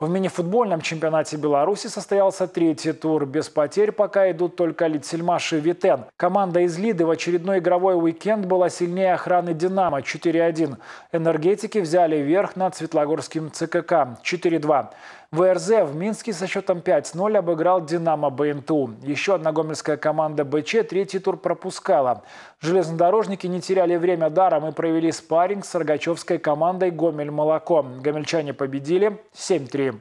В мини-футбольном чемпионате Беларуси состоялся третий тур. Без потерь пока идут только Литсельмаш и Витен. Команда из Лиды в очередной игровой уикенд была сильнее охраны «Динамо» 4-1. Энергетики взяли верх над Светлогорским ЦКК 4-2. ВРЗ в Минске со счетом 5-0 обыграл «Динамо» БНТУ. Еще одна гомельская команда БЧ третий тур пропускала. Железнодорожники не теряли время даром и провели спарринг с рогачевской командой «Гомель-Молоко». Гомельчане победили 7-3.